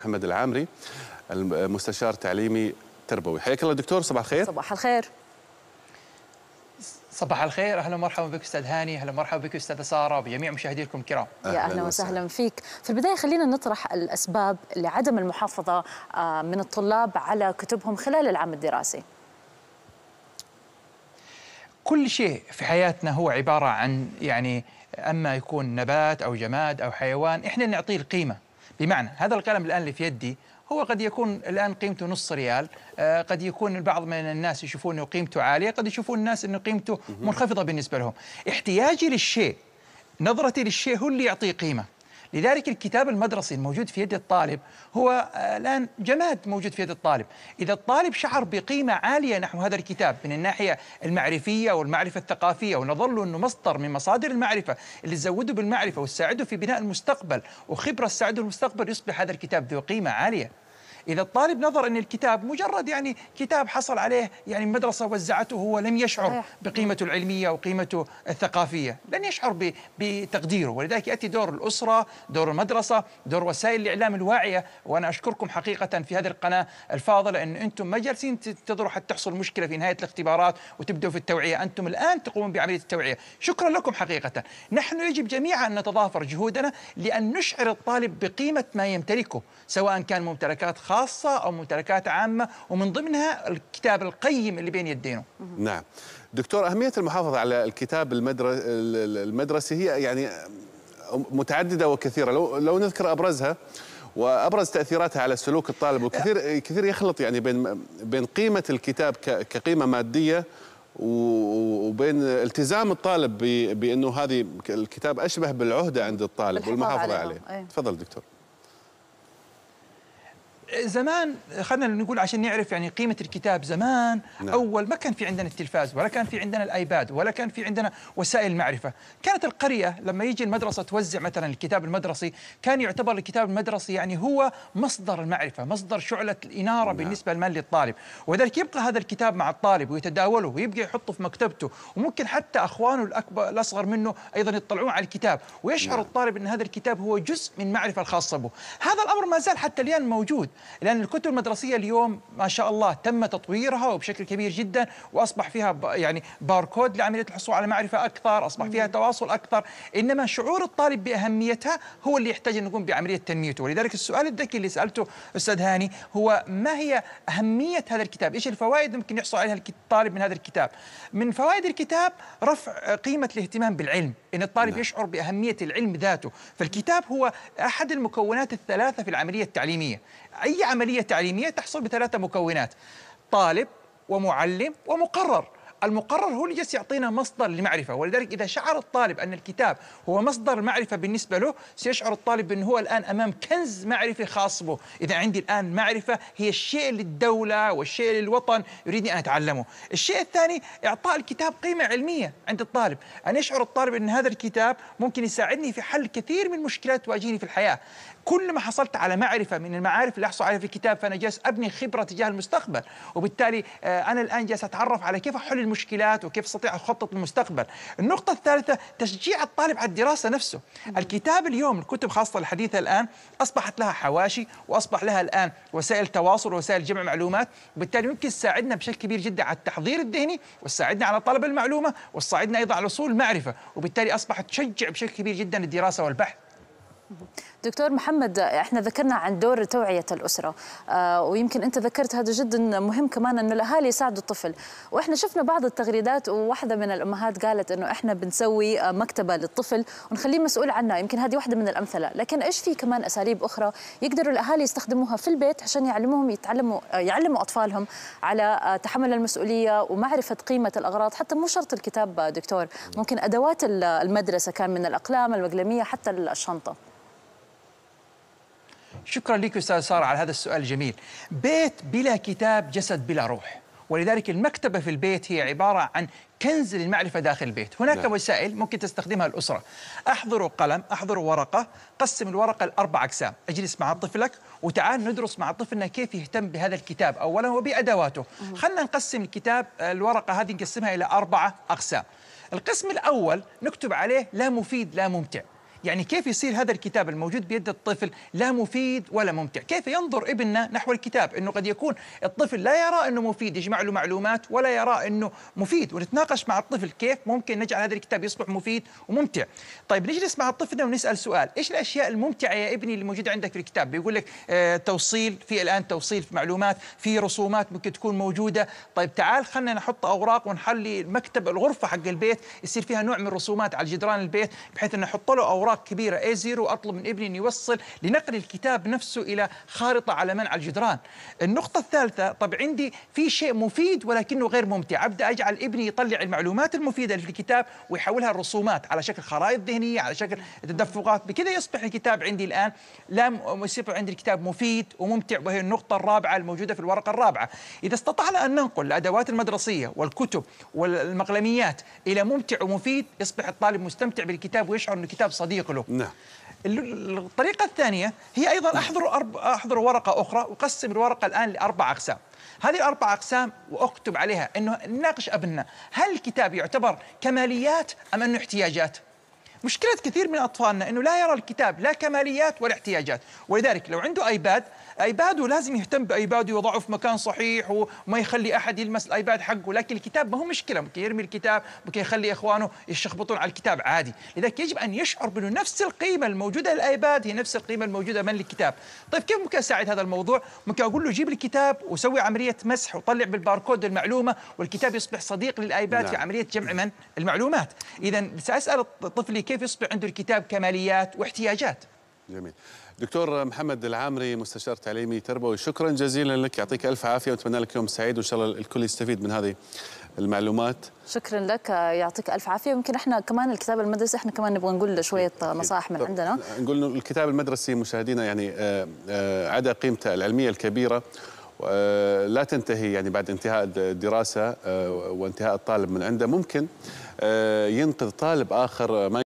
محمد العامري المستشار التعليمي تربوي حياك الله دكتور صباح الخير صباح الخير صباح الخير اهلا ومرحبا بك استاذ هاني اهلا ومرحبا بك استاذه ساره بجميع مشاهديكم الكرام يا اهلا وسهلا فيك في البدايه خلينا نطرح الاسباب لعدم المحافظه آه، من الطلاب على كتبهم خلال العام الدراسي كل شيء في حياتنا هو عباره عن يعني اما يكون نبات او جماد او حيوان احنا نعطيه القيمه بمعنى هذا القلم الآن اللي في يدي هو قد يكون الآن قيمته نص ريال آه قد يكون البعض من الناس يشوفون أنه قيمته عالية قد يشوفون الناس أنه قيمته منخفضة بالنسبة لهم احتياجي للشيء نظرتي للشيء هو اللي يعطيه قيمة لذلك الكتاب المدرسي الموجود في يد الطالب هو آه، الآن جماد موجود في يد الطالب إذا الطالب شعر بقيمة عالية نحو هذا الكتاب من الناحية المعرفية والمعرفة الثقافية ونظل أنه مصدر من مصادر المعرفة اللي تزوده بالمعرفة وتساعده في بناء المستقبل وخبرة تساعده المستقبل يصبح هذا الكتاب ذو قيمة عالية إذا الطالب نظر أن الكتاب مجرد يعني كتاب حصل عليه يعني مدرسة وزعته هو لم يشعر بقيمته العلمية وقيمته الثقافية لن يشعر بتقديره ولذلك يأتي دور الأسرة دور المدرسة دور وسائل الإعلام الواعية وأنا أشكركم حقيقة في هذه القناة الفاضلة أن أنتم ما جالسين تنتظروا حتى تحصل مشكلة في نهاية الاختبارات وتبدأوا في التوعية أنتم الآن تقومون بعملية التوعية شكرا لكم حقيقة نحن يجب جميعا أن نتضافر جهودنا لأن نشعر الطالب بقيمة ما يمتلكه سواء كان ممتلكات خاصة خاصة أو ممتلكات عامة ومن ضمنها الكتاب القيم اللي بين يدينه نعم دكتور أهمية المحافظة على الكتاب المدرسي هي يعني متعددة وكثيرة لو, لو نذكر أبرزها وابرز تاثيراتها على سلوك الطالب وكثير كثير يخلط يعني بين بين قيمه الكتاب كقيمه ماديه وبين التزام الطالب بانه هذه الكتاب اشبه بالعهده عند الطالب والمحافظه عليه, عليه. تفضل دكتور زمان خلينا نقول عشان نعرف يعني قيمه الكتاب زمان نعم. اول ما كان في عندنا التلفاز ولا كان في عندنا الايباد ولا كان في عندنا وسائل المعرفه كانت القريه لما يجي المدرسه توزع مثلا الكتاب المدرسي كان يعتبر الكتاب المدرسي يعني هو مصدر المعرفه مصدر شعله الاناره نعم. بالنسبه لمن للطالب ولذلك يبقى هذا الكتاب مع الطالب ويتداوله ويبقى يحطه في مكتبته وممكن حتى اخوانه الاكبر الاصغر منه ايضا يطلعون على الكتاب ويشعر نعم. الطالب ان هذا الكتاب هو جزء من معرفه الخاصه به هذا الامر ما زال حتى الان موجود لأن الكتب المدرسية اليوم ما شاء الله تم تطويرها وبشكل كبير جدا وأصبح فيها يعني باركود لعملية الحصول على معرفة أكثر أصبح فيها تواصل أكثر إنما شعور الطالب بأهميتها هو اللي يحتاج أن يقوم بعملية تنميته ولذلك السؤال الذكي اللي سألته أستاذ هاني هو ما هي أهمية هذا الكتاب إيش الفوائد ممكن يحصل عليها الطالب من هذا الكتاب من فوائد الكتاب رفع قيمة الاهتمام بالعلم إن الطالب لا. نعم. يشعر بأهمية العلم ذاته فالكتاب هو أحد المكونات الثلاثة في العملية التعليمية أي عملية تعليمية تحصل بثلاثة مكونات طالب ومعلم ومقرر المقرر هو اللي جالس يعطينا مصدر لمعرفة ولذلك إذا شعر الطالب أن الكتاب هو مصدر معرفة بالنسبة له سيشعر الطالب بأنه هو الآن أمام كنز معرفي خاص به إذا عندي الآن معرفة هي الشيء للدولة والشيء للوطن يريدني أن أتعلمه الشيء الثاني إعطاء الكتاب قيمة علمية عند الطالب أن يشعر الطالب أن هذا الكتاب ممكن يساعدني في حل كثير من مشكلات تواجهني في الحياة كل ما حصلت على معرفه من المعارف اللي احصل عليها في الكتاب فانا جالس ابني خبره تجاه المستقبل وبالتالي آه، انا الان جالس اتعرف على كيف احل المشكلات وكيف استطيع اخطط للمستقبل النقطه الثالثه تشجيع الطالب على الدراسه نفسه الكتاب اليوم الكتب خاصه الحديثه الان اصبحت لها حواشي واصبح لها الان وسائل تواصل وسائل جمع معلومات وبالتالي ممكن تساعدنا بشكل كبير جدا على التحضير الذهني وتساعدنا على طلب المعلومه وتساعدنا ايضا على وصول المعرفه وبالتالي اصبحت تشجع بشكل كبير جدا الدراسه والبحث دكتور محمد احنا ذكرنا عن دور توعيه الاسره آه، ويمكن انت ذكرت هذا جدا مهم كمان انه الاهالي يساعدوا الطفل واحنا شفنا بعض التغريدات وواحده من الامهات قالت انه احنا بنسوي آه، مكتبه للطفل ونخليه مسؤول عنها يمكن هذه واحده من الامثله لكن ايش في كمان اساليب اخرى يقدروا الاهالي يستخدموها في البيت عشان يعلموهم يتعلموا آه، يعلموا اطفالهم على تحمل المسؤوليه ومعرفه قيمه الاغراض حتى مو شرط الكتاب دكتور ممكن ادوات المدرسه كان من الاقلام المقلميه حتى الشنطه شكرا لك أستاذ سارة على هذا السؤال الجميل بيت بلا كتاب جسد بلا روح ولذلك المكتبة في البيت هي عبارة عن كنز للمعرفة داخل البيت هناك نعم. وسائل ممكن تستخدمها الأسرة أحضروا قلم أحضروا ورقة قسم الورقة لأربع أقسام أجلس مع طفلك وتعال ندرس مع طفلنا كيف يهتم بهذا الكتاب أولا وبأدواته خلينا نقسم الكتاب الورقة هذه نقسمها إلى أربعة أقسام القسم الأول نكتب عليه لا مفيد لا ممتع يعني كيف يصير هذا الكتاب الموجود بيد الطفل لا مفيد ولا ممتع كيف ينظر ابننا نحو الكتاب أنه قد يكون الطفل لا يرى أنه مفيد يجمع له معلومات ولا يرى أنه مفيد ونتناقش مع الطفل كيف ممكن نجعل هذا الكتاب يصبح مفيد وممتع طيب نجلس مع طفلنا ونسأل سؤال إيش الأشياء الممتعة يا ابني اللي موجودة عندك في الكتاب بيقول لك آه توصيل في الآن توصيل في معلومات في رسومات ممكن تكون موجودة طيب تعال خلينا نحط أوراق ونحلي المكتب الغرفة حق البيت يصير فيها نوع من الرسومات على جدران البيت بحيث انه نحط له أوراق اوراق كبيره اي زيرو اطلب من ابني ان يوصل لنقل الكتاب نفسه الى خارطه على منع الجدران النقطه الثالثه طب عندي في شيء مفيد ولكنه غير ممتع ابدا اجعل ابني يطلع المعلومات المفيده اللي في الكتاب ويحولها لرسومات على شكل خرائط ذهنيه على شكل تدفقات بكذا يصبح الكتاب عندي الان لا يصبح عندي الكتاب مفيد وممتع وهي النقطه الرابعه الموجوده في الورقه الرابعه اذا استطعنا ان ننقل الادوات المدرسيه والكتب والمقلميات الى ممتع ومفيد يصبح الطالب مستمتع بالكتاب ويشعر ان الكتاب صديق يقلوا نعم الطريقة الثانية هي أيضا نعم. أحضروا أرب... ورقة أخرى وقسم الورقة الآن لأربع أقسام هذه الأربع أقسام وأكتب عليها أنه نناقش أبنا هل الكتاب يعتبر كماليات أم أنه احتياجات؟ مشكلة كثير من أطفالنا أنه لا يرى الكتاب لا كماليات ولا احتياجات ولذلك لو عنده آيباد ايباده لازم يهتم بايباده ويضعه في مكان صحيح وما يخلي احد يلمس الايباد حقه لكن الكتاب ما هو مشكله ممكن يرمي الكتاب ممكن يخلي اخوانه يشخبطون على الكتاب عادي لذلك يجب ان يشعر بانه نفس القيمه الموجوده للايباد هي نفس القيمه الموجوده من الكتاب طيب كيف ممكن اساعد هذا الموضوع ممكن اقول له جيب الكتاب وسوي عمليه مسح وطلع بالباركود المعلومه والكتاب يصبح صديق للايباد لا. في نعم. عمليه جمع من المعلومات اذا ساسال طفلي كيف يصبح عنده الكتاب كماليات واحتياجات جميل دكتور محمد العامري مستشار تعليمي تربوي شكرا جزيلا لك يعطيك الف عافيه واتمنى لك يوم سعيد وان شاء الله الكل يستفيد من هذه المعلومات شكرا لك يعطيك الف عافيه يمكن احنا كمان الكتاب المدرسي احنا كمان نبغى نقول شويه نصائح من عندنا نقول الكتاب المدرسي مشاهدينا يعني آه، آه، عدا قيمته العلميه الكبيره آه، لا تنتهي يعني بعد انتهاء الدراسه وانتهاء الطالب من عنده ممكن ينقذ طالب اخر ما